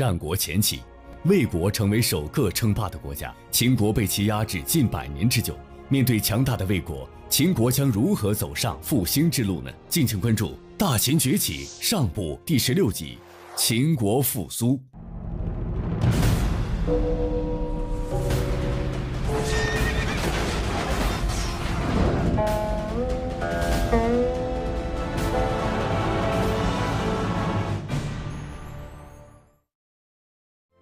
战国前期，魏国成为首个称霸的国家，秦国被其压制近百年之久。面对强大的魏国，秦国将如何走上复兴之路呢？敬请关注《大秦崛起》上部第十六集《秦国复苏》。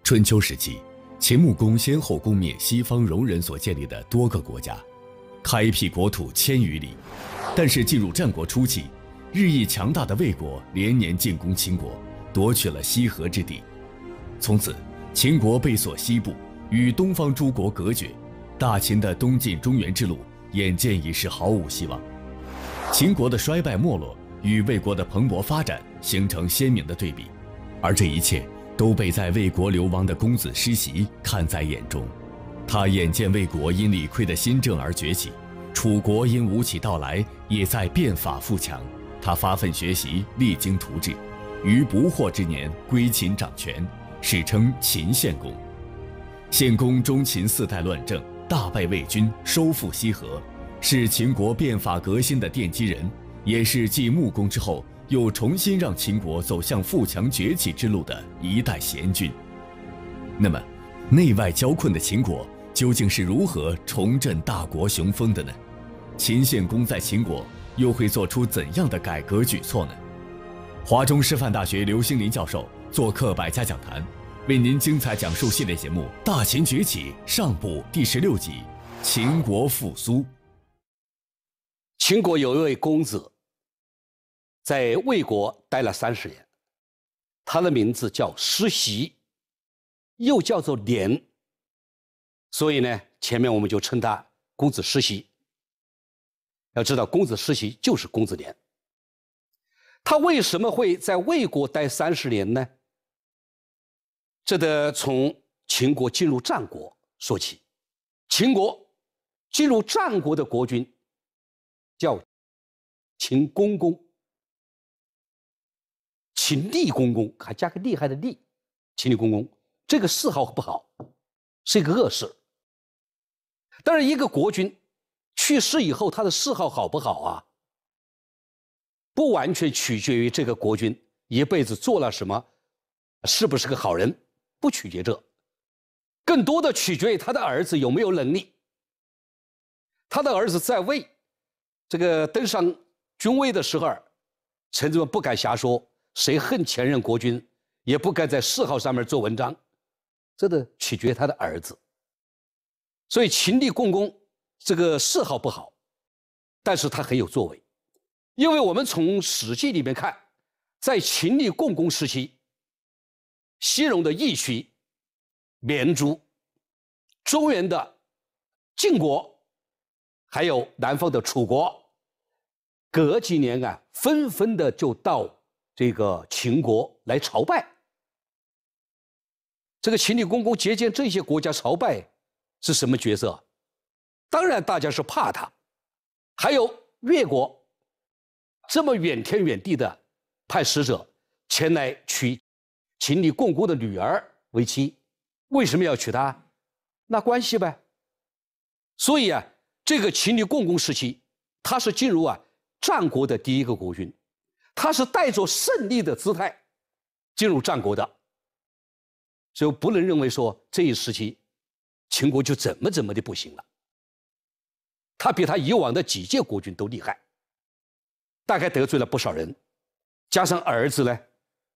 春秋时期，秦穆公先后攻灭西方戎人所建立的多个国家，开辟国土千余里。但是进入战国初期，日益强大的魏国连年进攻秦国，夺取了西河之地。从此，秦国被锁西部，与东方诸国隔绝，大秦的东进中原之路，眼见已是毫无希望。秦国的衰败没落与魏国的蓬勃发展形成鲜明的对比，而这一切。都被在魏国流亡的公子师袭看在眼中，他眼见魏国因李悝的新政而崛起，楚国因吴起到来也在变法富强，他发奋学习，励精图治，于不惑之年归秦掌权，史称秦献公。献公终秦四代乱政，大败魏军，收复西河，是秦国变法革新的奠基人，也是继穆公之后。又重新让秦国走向富强崛起之路的一代贤君。那么，内外交困的秦国究竟是如何重振大国雄风的呢？秦献公在秦国又会做出怎样的改革举措呢？华中师范大学刘兴林教授做客百家讲坛，为您精彩讲述系列节目《大秦崛起》上部第十六集《秦国复苏》。秦国有一位公子。在魏国待了三十年，他的名字叫施袭，又叫做廉。所以呢，前面我们就称他公子施袭。要知道，公子施袭就是公子廉。他为什么会在魏国待三十年呢？这得从秦国进入战国说起。秦国进入战国的国君叫秦公公。秦立公公还加个厉害的立，秦厉公公这个谥号不好，是一个恶谥。但是一个国君去世以后，他的谥号好不好啊？不完全取决于这个国君一辈子做了什么，是不是个好人，不取决这，更多的取决于他的儿子有没有能力。他的儿子在位，这个登上君位的时候臣子们不敢瞎说。谁恨前任国君，也不该在谥号上面做文章，这得取决他的儿子。所以秦厉共工这个谥号不好，但是他很有作为，因为我们从《史记》里面看，在秦厉共工时期，西戎的义渠、绵竹，中原的晋国，还有南方的楚国，隔几年啊，纷纷的就到。这个秦国来朝拜，这个秦理公公接见这些国家朝拜，是什么角色？当然，大家是怕他。还有越国，这么远天远地的派使者前来娶秦理公公的女儿为妻，为什么要娶她？那关系呗。所以啊，这个秦理共公时期，他是进入啊战国的第一个国君。他是带着胜利的姿态进入战国的，所以不能认为说这一时期秦国就怎么怎么的不行了。他比他以往的几届国君都厉害，大概得罪了不少人，加上儿子呢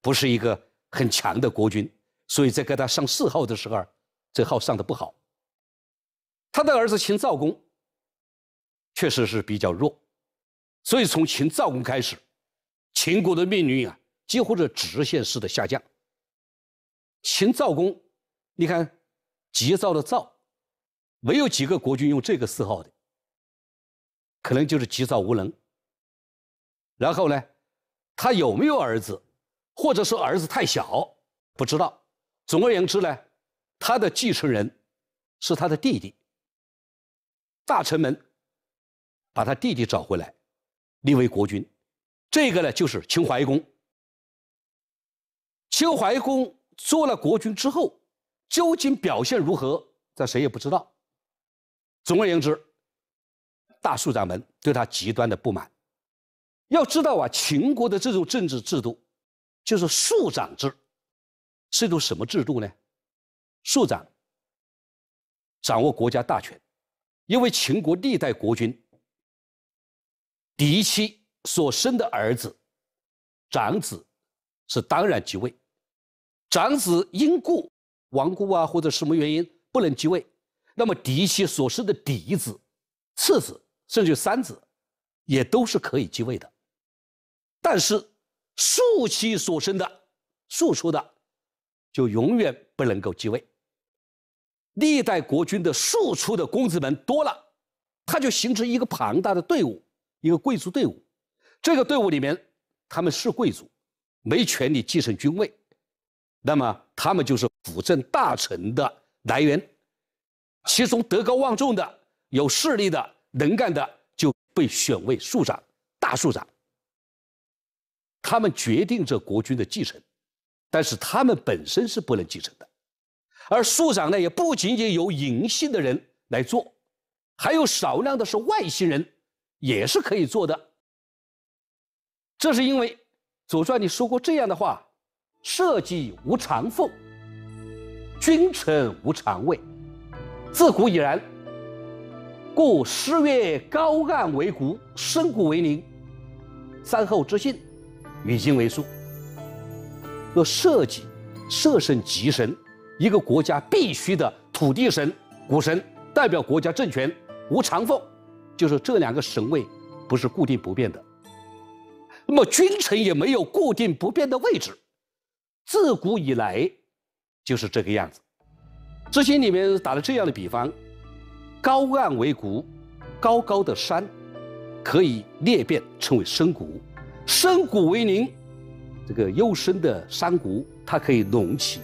不是一个很强的国君，所以在给他上谥号的时候，这号上的不好。他的儿子秦昭公确实是比较弱，所以从秦昭公开始。秦国的命运啊，几乎是直线式的下降。秦赵公，你看，急躁的“躁”，没有几个国君用这个谥号的，可能就是急躁无能。然后呢，他有没有儿子，或者说儿子太小，不知道。总而言之呢，他的继承人是他的弟弟。大臣们把他弟弟找回来，立为国君。这个呢，就是秦怀公。秦怀公做了国君之后，究竟表现如何？这谁也不知道。总而言之，大庶长们对他极端的不满。要知道啊，秦国的这种政治制度，就是庶长制，是一种什么制度呢？庶长掌握国家大权，因为秦国历代国君嫡妻。所生的儿子，长子是当然即位。长子因故亡故啊，或者什么原因不能即位，那么嫡妻所生的嫡子、次子，甚至三子，也都是可以即位的。但是庶妻所生的庶出的，就永远不能够即位。历代国君的庶出的公子们多了，他就形成一个庞大的队伍，一个贵族队伍。这个队伍里面，他们是贵族，没权利继承君位，那么他们就是辅政大臣的来源，其中德高望重的、有势力的、能干的就被选为庶长、大庶长。他们决定着国君的继承，但是他们本身是不能继承的。而庶长呢，也不仅仅有隐姓的人来做，还有少量的是外姓人，也是可以做的。这是因为《左传》里说过这样的话：“社稷无常奉，君臣无常位，自古以然。”故诗曰：“高岸为谷，深谷为陵。”山后之信，与今为数。若社稷，社神、吉神，一个国家必须的土地神、谷神，代表国家政权。无常奉，就是这两个神位不是固定不变的。那么君臣也没有固定不变的位置，自古以来就是这个样子。《诗经》里面打了这样的比方：高岸为谷，高高的山可以裂变成为深谷；深谷为陵，这个幽深的山谷它可以隆起，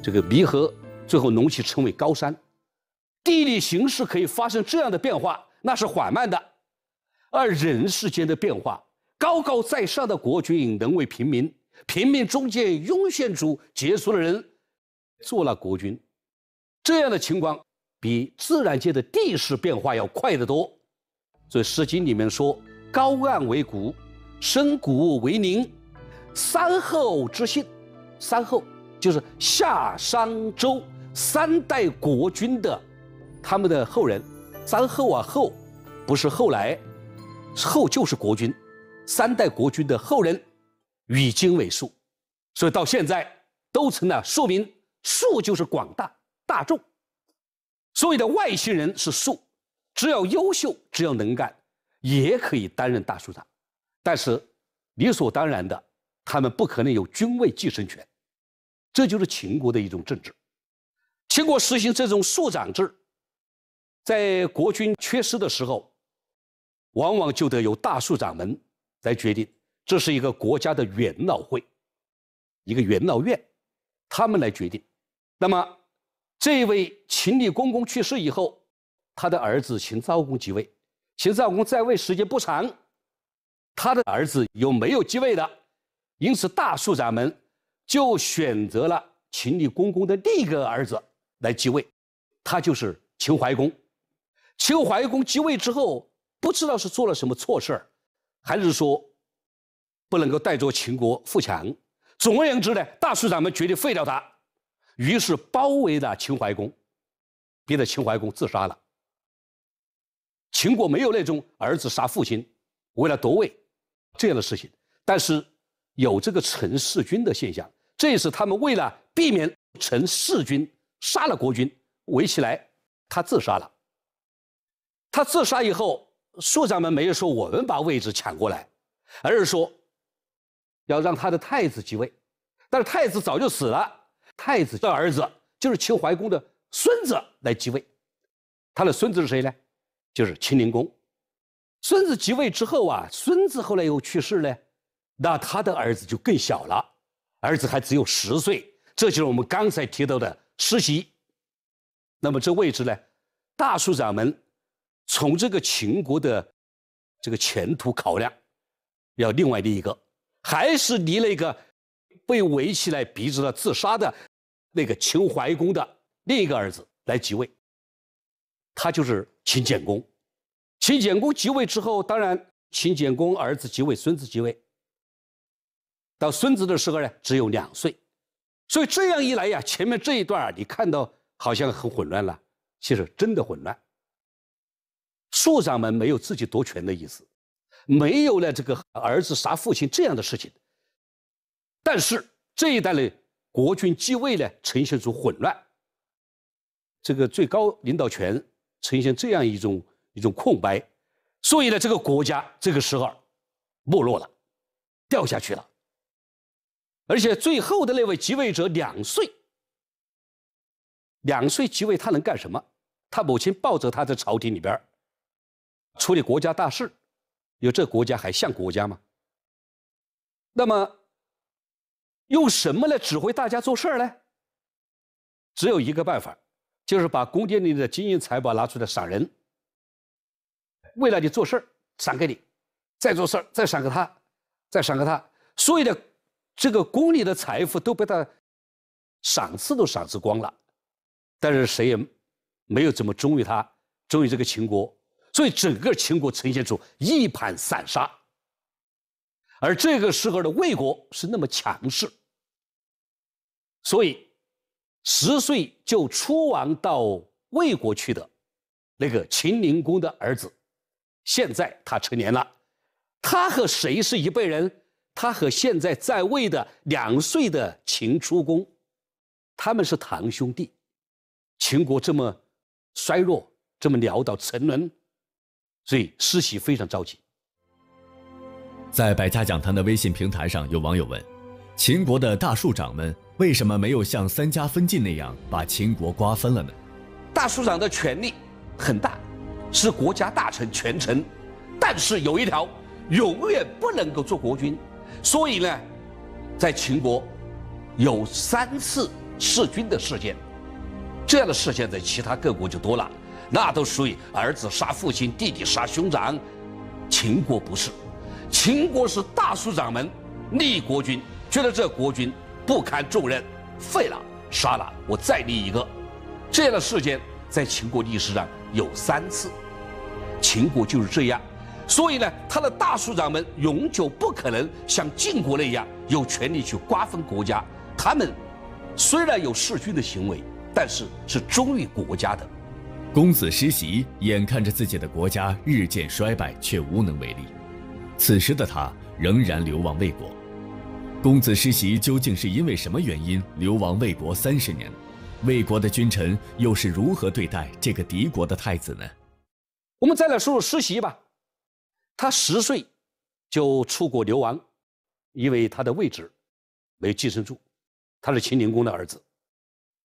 这个弥合，最后隆起成为高山。地理形势可以发生这样的变化，那是缓慢的；而人世间的变化，高高在上的国君能为平民，平民中间涌现出杰出的人，做了国君，这样的情况比自然界的地势变化要快得多。所以《诗经》里面说：“高岸为谷，深谷为陵。”三后之姓，三后就是夏、商、周三代国君的他们的后人。三后啊，后不是后来，后就是国君。三代国君的后人，与经为术，所以到现在都成了庶民。庶就是广大大众。所谓的外星人是术，只要优秀，只要能干，也可以担任大庶长。但是理所当然的，他们不可能有君位继承权。这就是秦国的一种政治。秦国实行这种庶长制，在国君缺失的时候，往往就得由大庶长们。来决定，这是一个国家的元老会，一个元老院，他们来决定。那么，这位秦理公公去世以后，他的儿子秦昭公即位。秦昭公在位时间不长，他的儿子有没有继位的，因此大庶长们就选择了秦理公公的另一个儿子来继位，他就是秦怀公。秦怀公继位之后，不知道是做了什么错事儿。还是说，不能够带着秦国富强。总而言之呢，大臣们决定废掉他，于是包围了秦怀公，逼得秦怀公自杀了。秦国没有那种儿子杀父亲，为了夺位这样的事情，但是有这个臣弑君的现象。这也是他们为了避免臣弑君杀了国君，围起来，他自杀了。他自杀以后。庶长们没有说我们把位置抢过来，而是说要让他的太子继位，但是太子早就死了，太子的儿子就是秦怀公的孙子来继位，他的孙子是谁呢？就是秦灵公。孙子继位之后啊，孙子后来又去世了，那他的儿子就更小了，儿子还只有十岁，这就是我们刚才提到的世袭。那么这位置呢，大庶长们从这个秦国的这个前途考量，要另外立一个，还是离那个被围起来逼着他自杀的那个秦怀公的另一个儿子来即位。他就是秦简公。秦简公即位之后，当然秦简公儿子即位，孙子即位。到孙子的时候呢，只有两岁，所以这样一来呀，前面这一段你看到好像很混乱了，其实真的混乱。庶长们没有自己夺权的意思，没有了这个儿子杀父亲这样的事情。但是这一代的国君继位呢，呈现出混乱，这个最高领导权呈现这样一种一种空白，所以呢，这个国家这个时候没落了，掉下去了。而且最后的那位继位者两岁，两岁继位，他能干什么？他母亲抱着他在朝廷里边。处理国家大事，有这国家还像国家吗？那么，用什么来指挥大家做事儿呢？只有一个办法，就是把宫殿里的金银财宝拿出来赏人。为了你做事儿，赏给你；再做事儿，再赏给他；再赏给他。所有的这个宫里的财富都被他赏赐都赏赐光了，但是谁也没有怎么忠于他，忠于这个秦国。所以整个秦国呈现出一盘散沙，而这个时候的魏国是那么强势。所以，十岁就出王到魏国去的那个秦灵公的儿子，现在他成年了，他和谁是一辈人？他和现在在位的两岁的秦出公，他们是堂兄弟。秦国这么衰弱，这么潦倒，沉沦。所以，世袭非常着急。在百家讲坛的微信平台上有网友问：“秦国的大庶长们为什么没有像三家分晋那样把秦国瓜分了呢？”大庶长的权力很大，是国家大臣权臣，但是有一条，永远不能够做国君。所以呢，在秦国，有三次弑君的事件，这样的事件在其他各国就多了。那都属于儿子杀父亲、弟弟杀兄长。秦国不是，秦国是大庶长们立国君，觉得这国君不堪重任，废了杀了，我再立一个。这样的事件在秦国历史上有三次，秦国就是这样。所以呢，他的大庶长们永久不可能像晋国那样有权利去瓜分国家。他们虽然有弑君的行为，但是是忠于国家的。公子失袭眼看着自己的国家日渐衰败，却无能为力。此时的他仍然流亡魏国。公子失袭究竟是因为什么原因流亡魏国三十年？魏国的君臣又是如何对待这个敌国的太子呢？我们再来说说失袭吧。他十岁就出国流亡，因为他的位置没继承住。他是秦灵公的儿子，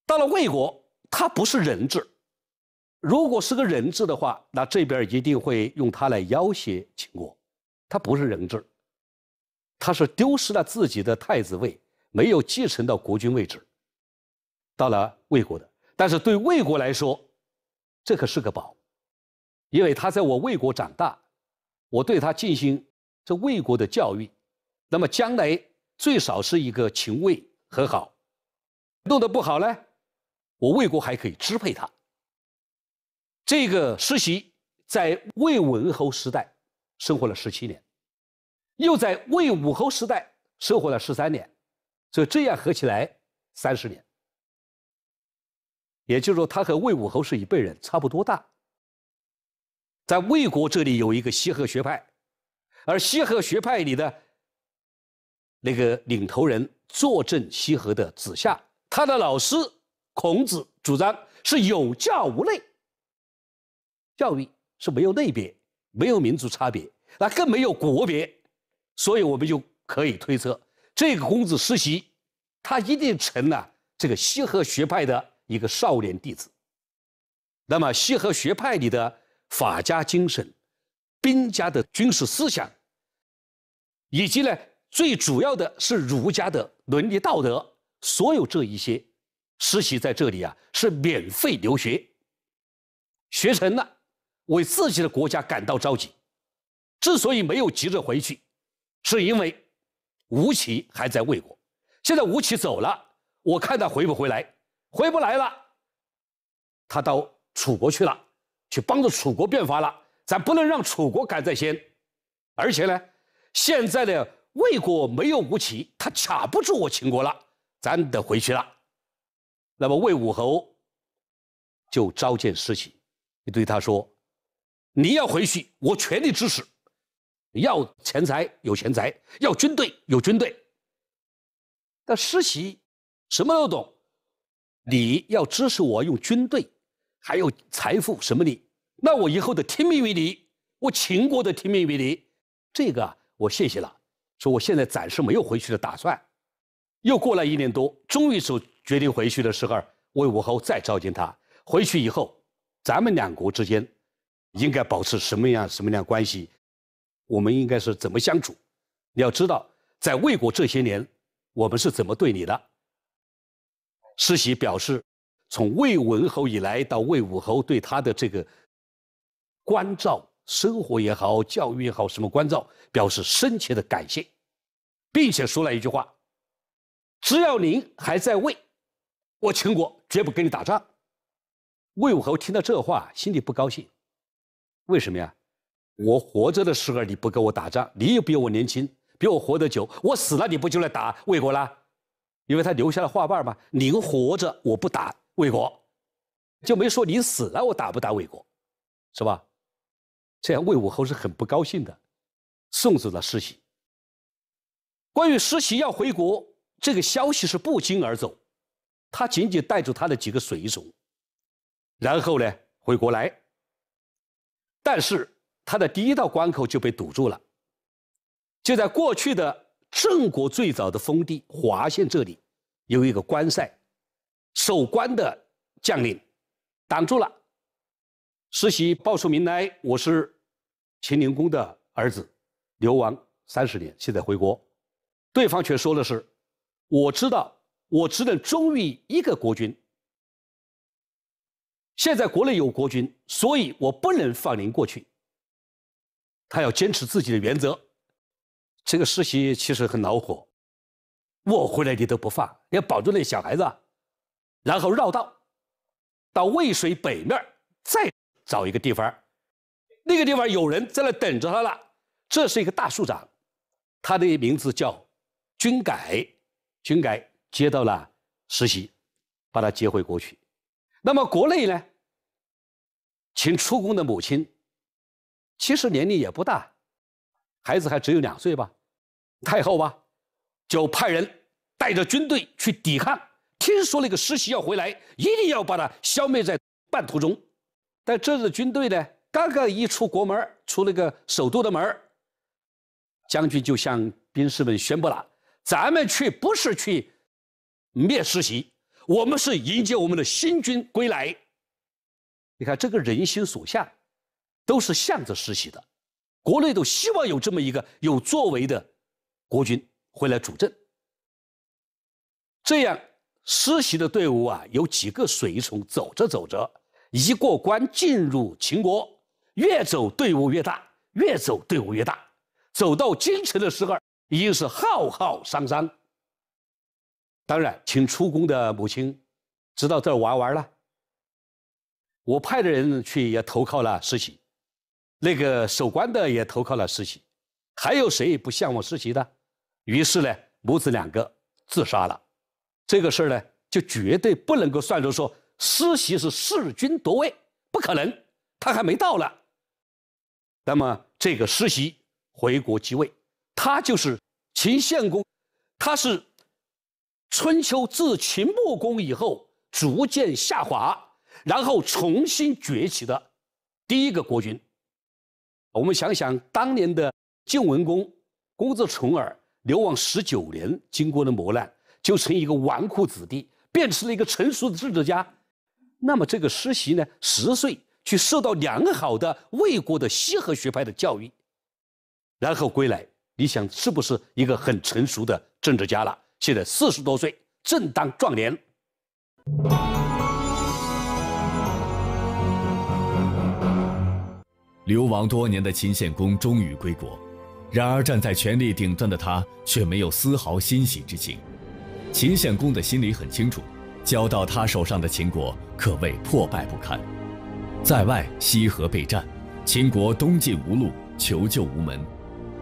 到了魏国，他不是人质。如果是个人质的话，那这边一定会用他来要挟秦国。他不是人质，他是丢失了自己的太子位，没有继承到国君位置，到了魏国的。但是对魏国来说，这可是个宝，因为他在我魏国长大，我对他进行这魏国的教育，那么将来最少是一个秦魏和好。弄得不好呢，我魏国还可以支配他。这个世袭在魏文侯时代生活了十七年，又在魏武侯时代生活了十三年，所以这样合起来三十年，也就是说，他和魏武侯是一辈人，差不多大。在魏国这里有一个西河学派，而西河学派里的那个领头人，坐镇西河的子夏，他的老师孔子主张是有教无类。教育是没有类别，没有民族差别，那更没有国别，所以我们就可以推测，这个公子世习，他一定成了这个西河学派的一个少年弟子。那么西河学派里的法家精神、兵家的军事思想，以及呢，最主要的是儒家的伦理道德，所有这一些实习在这里啊是免费留学，学成了。为自己的国家感到着急，之所以没有急着回去，是因为吴起还在魏国。现在吴起走了，我看他回不回来，回不来了。他到楚国去了，去帮助楚国变法了。咱不能让楚国赶在先，而且呢，现在的魏国没有吴起，他卡不住我秦国了，咱得回去了。那么魏武侯就召见师起，对他说。你要回去，我全力支持。要钱财有钱财，要军队有军队。但施袭什么都懂，你要支持我用军队，还有财富什么的，那我以后的听命于你，我秦国的听命于你。这个我谢谢了。说我现在暂时没有回去的打算。又过了一年多，终于说决定回去的时候，魏武侯再召见他。回去以后，咱们两国之间。应该保持什么样什么样关系？我们应该是怎么相处？你要知道，在魏国这些年，我们是怎么对你的。世喜表示，从魏文侯以来到魏武侯对他的这个关照，生活也好，教育也好，什么关照，表示深切的感谢，并且说了一句话：“只要您还在魏，我秦国绝不跟你打仗。”魏武侯听到这话，心里不高兴。为什么呀？我活着的时候你不跟我打仗，你又比我年轻，比我活得久。我死了你不就来打魏国了？因为他留下了话瓣嘛。您活着我不打魏国，就没说你死了我打不打魏国，是吧？这样魏武侯是很不高兴的，送走了施袭。关于师袭要回国这个消息是不胫而走，他仅仅带着他的几个随从，然后呢回国来。但是他的第一道关口就被堵住了，就在过去的郑国最早的封地华县这里，有一个关塞，守关的将领挡住了。实习报出名来，我是秦灵公的儿子，流亡三十年，现在回国。对方却说的是，我知道，我只能忠于一个国君。现在国内有国军，所以我不能放您过去。他要坚持自己的原则，这个实习其实很恼火，我回来你都不放，要保住那小孩子，然后绕道，到渭水北面再找一个地方那个地方有人在那等着他了。这是一个大树长，他的名字叫军改，军改接到了实习，把他接回国去。那么国内呢？请出宫的母亲，其实年龄也不大，孩子还只有两岁吧，太后吧，就派人带着军队去抵抗。听说那个世袭要回来，一定要把他消灭在半途中。但这支军队呢，刚刚一出国门，出那个首都的门，将军就向兵士们宣布了：咱们去不是去灭世袭。我们是迎接我们的新军归来。你看，这个人心所向，都是向着实袭的，国内都希望有这么一个有作为的国君回来主政。这样，实袭的队伍啊，有几个随从走着走着，一过关进入秦国，越走队伍越大，越走队伍越大，走到京城的时候，已经是浩浩汤汤。当然，请出宫的母亲，知道这儿玩玩了。我派的人去也投靠了世袭，那个守关的也投靠了世袭，还有谁不向往世袭的？于是呢，母子两个自杀了。这个事儿呢，就绝对不能够算作说世袭是弑君夺位，不可能，他还没到呢。那么，这个世袭回国即位，他就是秦献公，他是。春秋至秦穆公以后，逐渐下滑，然后重新崛起的，第一个国君，我们想想当年的晋文公，公子重耳流亡十九年，经过了磨难，就成一个纨绔子弟，变成了一个成熟的政治家。那么这个实袭呢，十岁去受到良好的魏国的西河学派的教育，然后归来，你想是不是一个很成熟的政治家了？气得四十多岁，正当壮年。流亡多年的秦献公终于归国，然而站在权力顶端的他却没有丝毫欣喜之情。秦献公的心里很清楚，交到他手上的秦国可谓破败不堪。在外，西河备战，秦国东进无路，求救无门；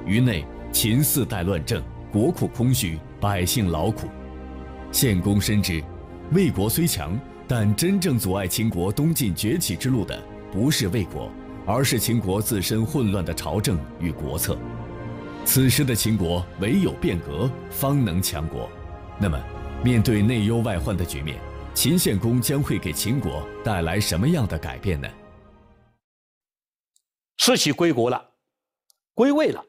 于内，秦四代乱政，国库空虚。百姓劳苦，献公深知，魏国虽强，但真正阻碍秦国东晋崛起之路的不是魏国，而是秦国自身混乱的朝政与国策。此时的秦国唯有变革方能强国。那么，面对内忧外患的局面，秦献公将会给秦国带来什么样的改变呢？慈禧归国了，归位了，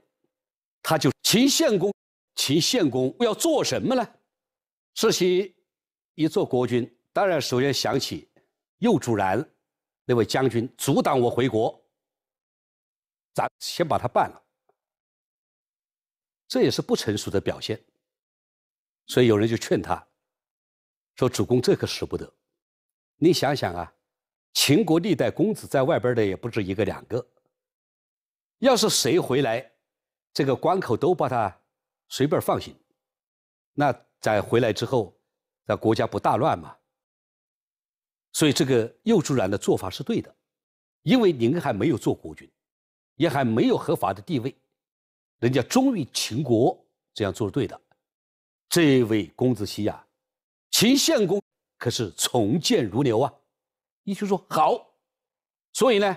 他就秦献公。秦献公要做什么呢？慈禧一做国君，当然首先想起右主然那位将军阻挡我回国，咱先把他办了，这也是不成熟的表现。所以有人就劝他说：“主公，这可使不得！你想想啊，秦国历代公子在外边的也不止一个两个，要是谁回来，这个关口都把他。”随便放行，那在回来之后，那国家不大乱嘛。所以这个右竹长的做法是对的，因为您还没有做国君，也还没有合法的地位，人家忠于秦国，这样做是对的。这位公子西呀，秦献公可是从谏如流啊，一就说好。所以呢，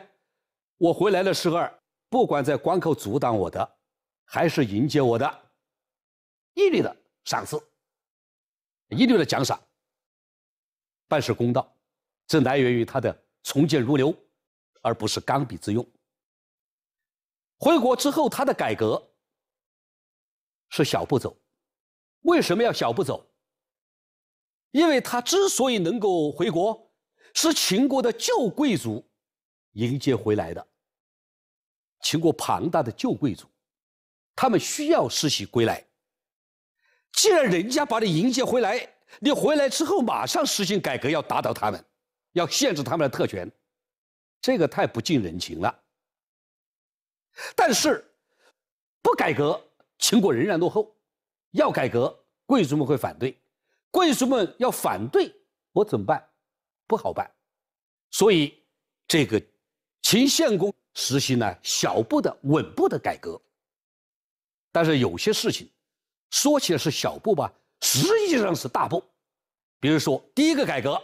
我回来的时候，不管在关口阻挡我的，还是迎接我的。一律的赏赐，一流的奖赏，办事公道，这来源于他的从谏如流，而不是刚愎自用。回国之后，他的改革是小步走。为什么要小步走？因为他之所以能够回国，是秦国的旧贵族迎接回来的。秦国庞大的旧贵族，他们需要世袭归来。既然人家把你迎接回来，你回来之后马上实行改革，要打倒他们，要限制他们的特权，这个太不近人情了。但是不改革，秦国仍然落后；要改革，贵族们会反对，贵族们要反对，我怎么办？不好办。所以，这个秦献公实行了小步的、稳步的改革。但是有些事情。说起来是小步吧，实际上是大步。比如说，第一个改革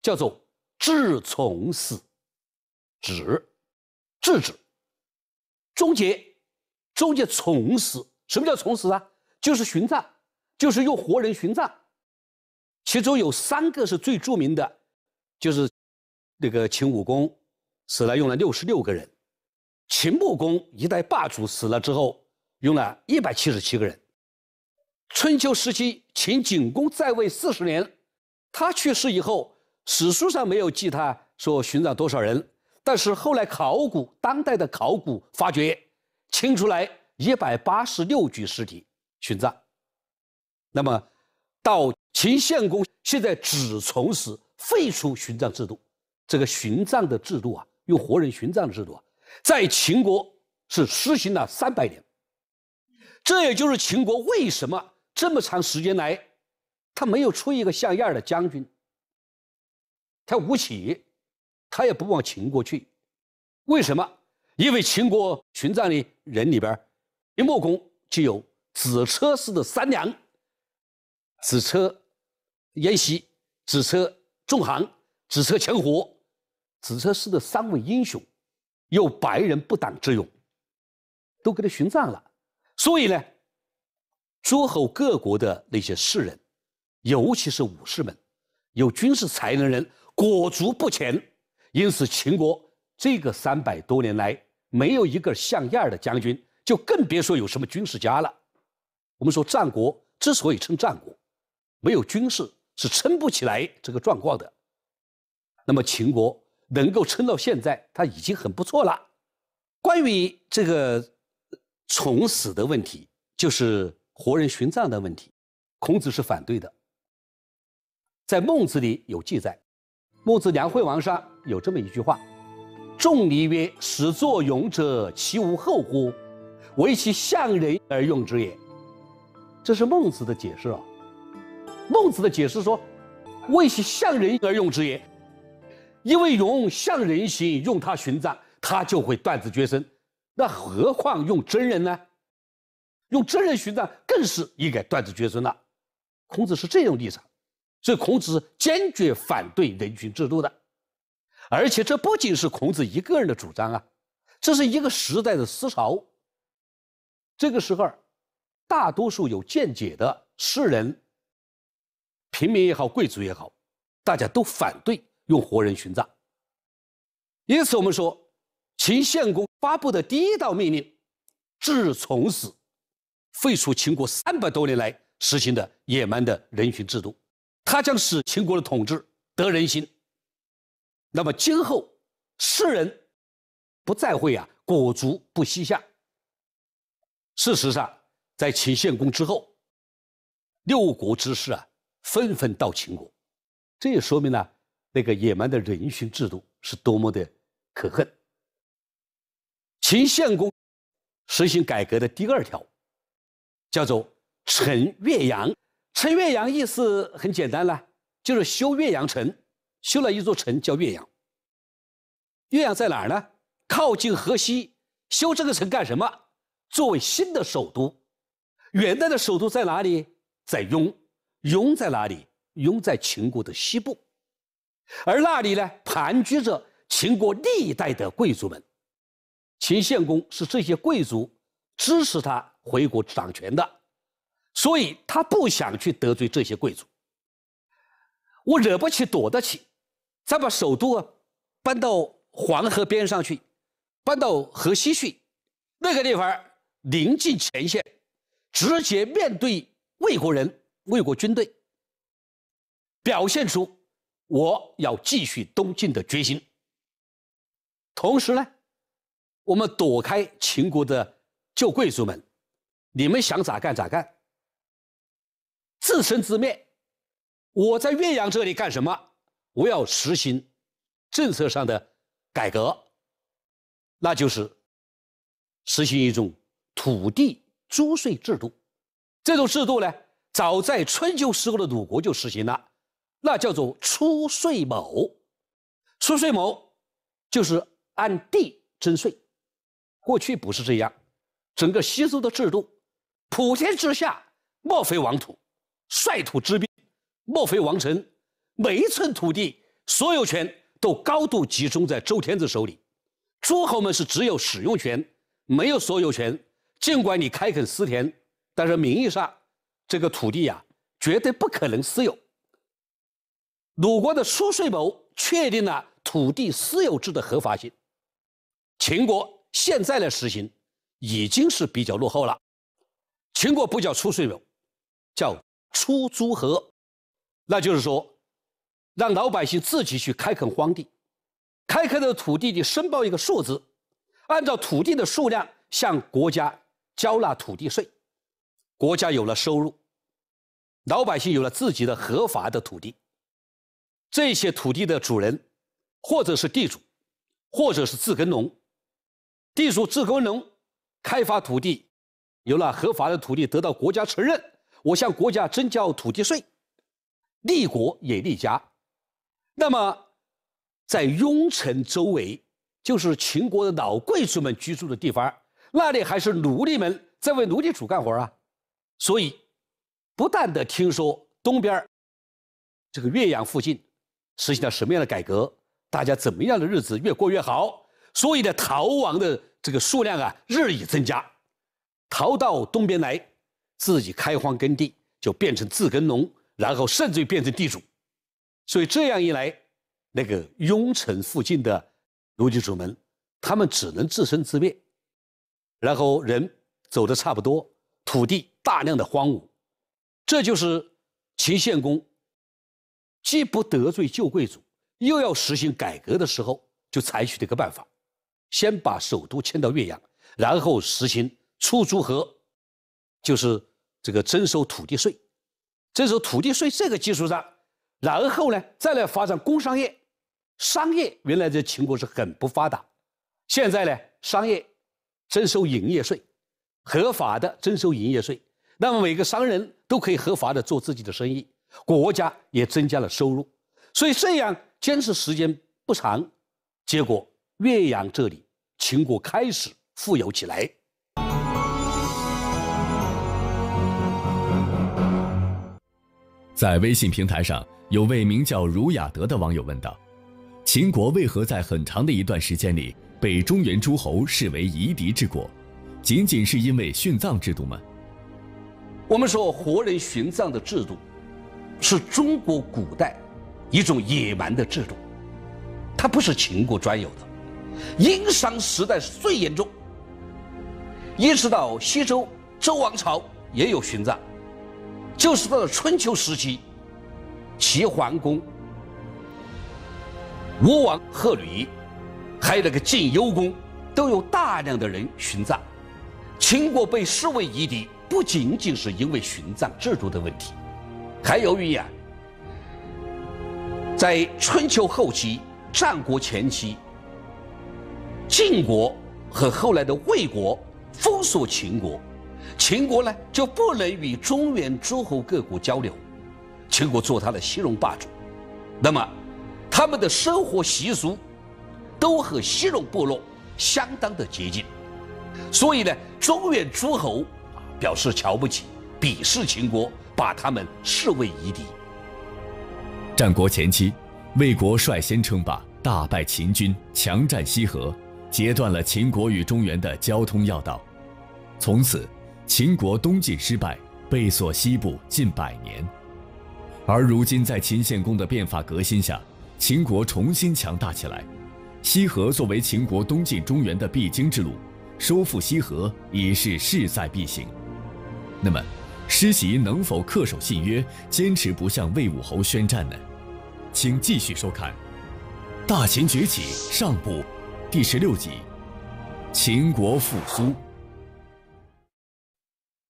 叫做“治从死”，止，制止，终结，终结从死。什么叫从死啊？就是殉葬，就是用活人殉葬。其中有三个是最著名的，就是那个秦武公死了用了六十六个人。秦穆公一代霸主死了之后。用了一百七十七个人。春秋时期，秦景公在位四十年，他去世以后，史书上没有记他说寻找多少人，但是后来考古，当代的考古发掘，清出来一百八十六具尸体殉葬。那么，到秦献公，现在只从此废除殉葬制度。这个殉葬的制度啊，用活人殉葬的制度啊，在秦国是实行了三百年。这也就是秦国为什么这么长时间来，他没有出一个像样的将军。他吴起，他也不往秦国去，为什么？因为秦国巡葬的人里边，一墨公就有子车氏的三娘，子车、延喜、子车仲行、子车前胡，子车氏的三位英雄，有白人不挡之勇，都给他殉葬了。所以呢，诸侯各国的那些士人，尤其是武士们，有军事才能人裹足不前，因此秦国这个三百多年来没有一个像样的将军，就更别说有什么军事家了。我们说战国之所以称战国，没有军事是撑不起来这个状况的。那么秦国能够撑到现在，他已经很不错了。关于这个。从死的问题就是活人殉葬的问题，孔子是反对的。在《孟子》里有记载，《孟子·梁惠王上》有这么一句话：“仲尼曰：始作俑者，其无后乎？为其向人而用之也。”这是孟子的解释啊。孟子的解释说：“为其向人而用之也，因为勇向人行，用他殉葬，他就会断子绝孙。”那何况用真人呢？用真人殉葬，更是应该断子绝孙了。孔子是这种立场，所以孔子坚决反对人殉制度的。而且这不仅是孔子一个人的主张啊，这是一个时代的思潮。这个时候，大多数有见解的士人、平民也好，贵族也好，大家都反对用活人殉葬。因此，我们说，秦献公。发布的第一道命令，自从始废除秦国三百多年来实行的野蛮的人殉制度，它将使秦国的统治得人心。那么今后世人不再会啊裹足不西下。事实上，在秦献公之后，六国之士啊纷纷到秦国，这也说明了那个野蛮的人群制度是多么的可恨。秦献公实行改革的第二条，叫做“成岳阳”。成岳阳意思很简单了，就是修岳阳城，修了一座城叫岳阳。岳阳在哪儿呢？靠近河西。修这个城干什么？作为新的首都。元代的首都在哪里？在雍。雍在哪里？雍在秦国的西部，而那里呢，盘踞着秦国历代的贵族们。秦献公是这些贵族支持他回国掌权的，所以他不想去得罪这些贵族。我惹不起，躲得起。再把首都啊搬到黄河边上去，搬到河西去，那个地方临近前线，直接面对魏国人、魏国军队，表现出我要继续东进的决心。同时呢。我们躲开秦国的旧贵族们，你们想咋干咋干，自生自灭。我在岳阳这里干什么？我要实行政策上的改革，那就是实行一种土地租税制度。这种制度呢，早在春秋时候的鲁国就实行了，那叫做“出税亩”，出税亩就是按地征税。过去不是这样，整个西周的制度，普天之下莫非王土，率土之滨莫非王臣，每一寸土地所有权都高度集中在周天子手里，诸侯们是只有使用权，没有所有权。尽管你开垦私田，但是名义上这个土地呀，绝对不可能私有。鲁国的输税谋确定了土地私有制的合法性，秦国。现在来实行，已经是比较落后了。秦国不叫出税，叫出租合，那就是说，让老百姓自己去开垦荒地，开垦的土地你申报一个数字，按照土地的数量向国家交纳土地税，国家有了收入，老百姓有了自己的合法的土地，这些土地的主人，或者是地主，或者是自耕农。地主自耕农开发土地，有了合法的土地，得到国家承认，我向国家征缴土地税，立国也立家。那么，在雍城周围，就是秦国的老贵族们居住的地方，那里还是奴隶们在为奴隶主干活啊。所以，不断的听说东边这个岳阳附近，实行了什么样的改革，大家怎么样的日子越过越好。所以呢，逃亡的这个数量啊日益增加，逃到东边来，自己开荒耕地，就变成自耕农，然后甚至于变成地主。所以这样一来，那个雍城附近的奴隶主们，他们只能自生自灭，然后人走的差不多，土地大量的荒芜。这就是秦献公既不得罪旧贵族，又要实行改革的时候，就采取的一个办法。先把首都迁到岳阳，然后实行出租合，就是这个征收土地税，征收土地税这个基础上，然后呢再来发展工商业，商业原来在秦国是很不发达，现在呢商业征收营业税，合法的征收营业税，那么每个商人都可以合法的做自己的生意，国家也增加了收入，所以这样坚持时间不长，结果。岳阳这里，秦国开始富有起来。在微信平台上有位名叫儒雅德的网友问道：“秦国为何在很长的一段时间里被中原诸侯视为夷狄之国？仅仅是因为殉葬制度吗？”我们说，活人殉葬的制度是中国古代一种野蛮的制度，它不是秦国专有的。殷商时代是最严重。一直到西周，周王朝也有殉葬，就是到了春秋时期，齐桓公、吴王阖闾，还有那个晋幽公，都有大量的人殉葬。秦国被视为夷狄，不仅仅是因为殉葬制度的问题，还由于啊，在春秋后期、战国前期。晋国和后来的魏国封锁秦国，秦国呢就不能与中原诸侯各国交流，秦国做他的西戎霸主，那么他们的生活习俗都和西戎部落相当的接近，所以呢，中原诸侯表示瞧不起、鄙视秦国，把他们视为夷狄。战国前期，魏国率先称霸，大败秦军，强占西河。截断了秦国与中原的交通要道，从此秦国东进失败，被锁西部近百年。而如今，在秦献公的变法革新下，秦国重新强大起来。西河作为秦国东进中原的必经之路，收复西河已是势在必行。那么，施袭能否恪守信约，坚持不向魏武侯宣战呢？请继续收看《大秦崛起》上部。第十六集，秦国复苏。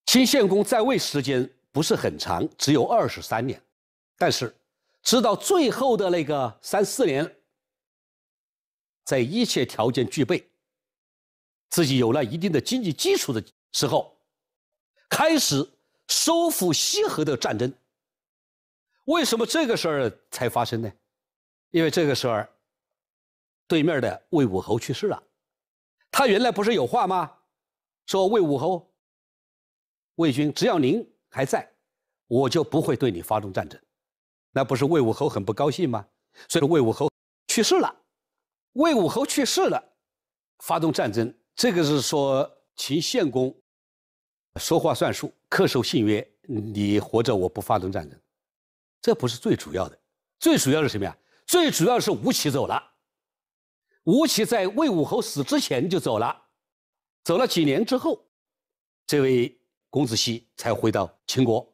秦献公在位时间不是很长，只有二十三年，但是直到最后的那个三四年，在一切条件具备，自己有了一定的经济基础的时候，开始收复西河的战争。为什么这个事儿才发生呢？因为这个事儿。对面的魏武侯去世了，他原来不是有话吗？说魏武侯，魏军只要您还在，我就不会对你发动战争。那不是魏武侯很不高兴吗？所以魏武侯去世了，魏武侯去世了，发动战争，这个是说秦献公说话算数，恪守信约，你活着我不发动战争，这不是最主要的。最主要是什么呀？最主要是吴起走了。吴起在魏武侯死之前就走了，走了几年之后，这位公子奚才回到秦国。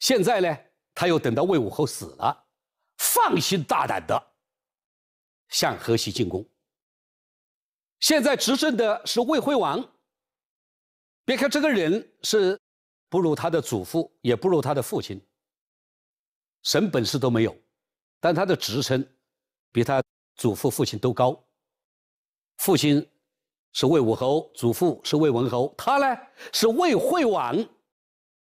现在呢，他又等到魏武侯死了，放心大胆的向河西进攻。现在执政的是魏惠王。别看这个人是不如他的祖父，也不如他的父亲，什么本事都没有，但他的职称比他祖父、父亲都高。父亲是魏武侯，祖父是魏文侯，他呢是魏惠王，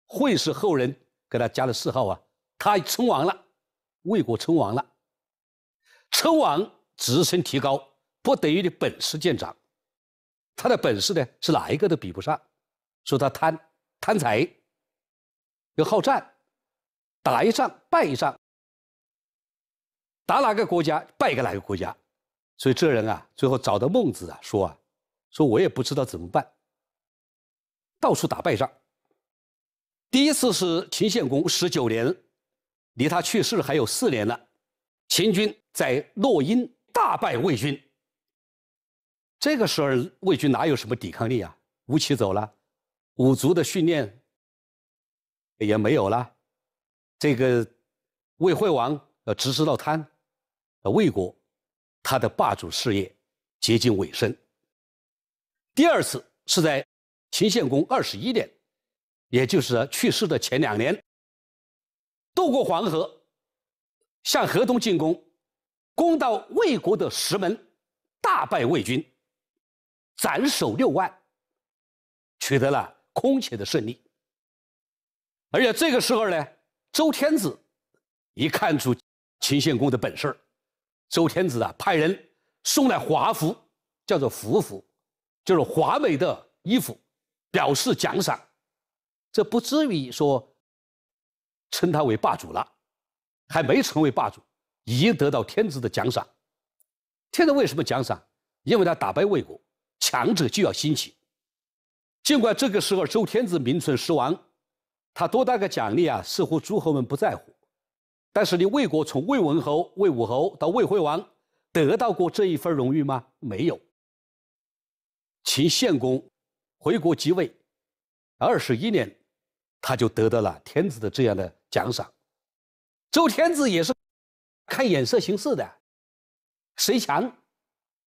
惠氏后人给他加了谥号啊，他称王了，魏国称王了，称王职称提高不等于你本事见长，他的本事呢是哪一个都比不上，说他贪贪财，又好战，打一仗败一仗，打哪个国家败给哪个国家。所以这人啊，最后找到孟子啊，说啊，说我也不知道怎么办，到处打败仗。第一次是秦献公十九年，离他去世还有四年了，秦军在洛阴大败魏军。这个时候，魏军哪有什么抵抗力啊？吴起走了，五族的训练也没有了，这个魏惠王呃，只知道贪，呃，魏国。他的霸主事业接近尾声。第二次是在秦献公二十一年，也就是去世的前两年，渡过黄河，向河东进攻，攻到魏国的石门，大败魏军，斩首六万，取得了空前的胜利。而且这个时候呢，周天子一看出秦献公的本事儿。周天子啊，派人送来华服，叫做“服服”，就是华美的衣服，表示奖赏。这不至于说称他为霸主了，还没成为霸主，已经得到天子的奖赏。天子为什么奖赏？因为他打败魏国，强者就要兴起。尽管这个时候周天子名存实亡，他多大个奖励啊？似乎诸侯们不在乎。但是你魏国从魏文侯、魏武侯到魏惠王，得到过这一份荣誉吗？没有。秦献公回国即位二十一年，他就得到了天子的这样的奖赏。周天子也是看眼色行事的，谁强，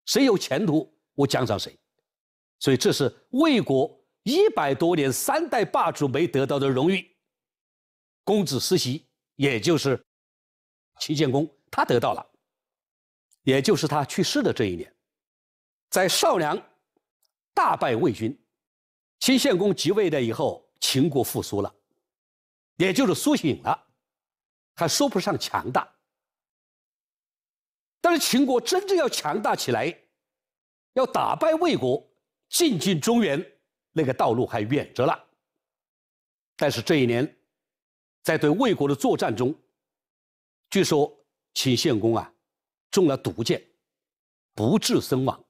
谁有前途，我奖赏谁。所以这是魏国一百多年三代霸主没得到的荣誉。公子世袭，也就是。秦献公他得到了，也就是他去世的这一年，在少梁大败魏军。秦献公即位的以后，秦国复苏了，也就是苏醒了，还说不上强大。但是秦国真正要强大起来，要打败魏国，进军中原，那个道路还远着了。但是这一年，在对魏国的作战中。据说秦献公啊中了毒箭，不治身亡。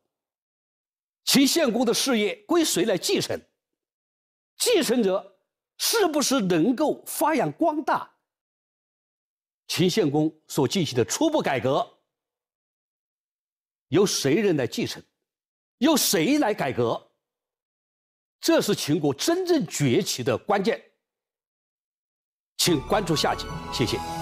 秦献公的事业归谁来继承？继承者是不是能够发扬光大？秦献公所进行的初步改革，由谁人来继承？由谁来改革？这是秦国真正崛起的关键。请关注下集，谢谢。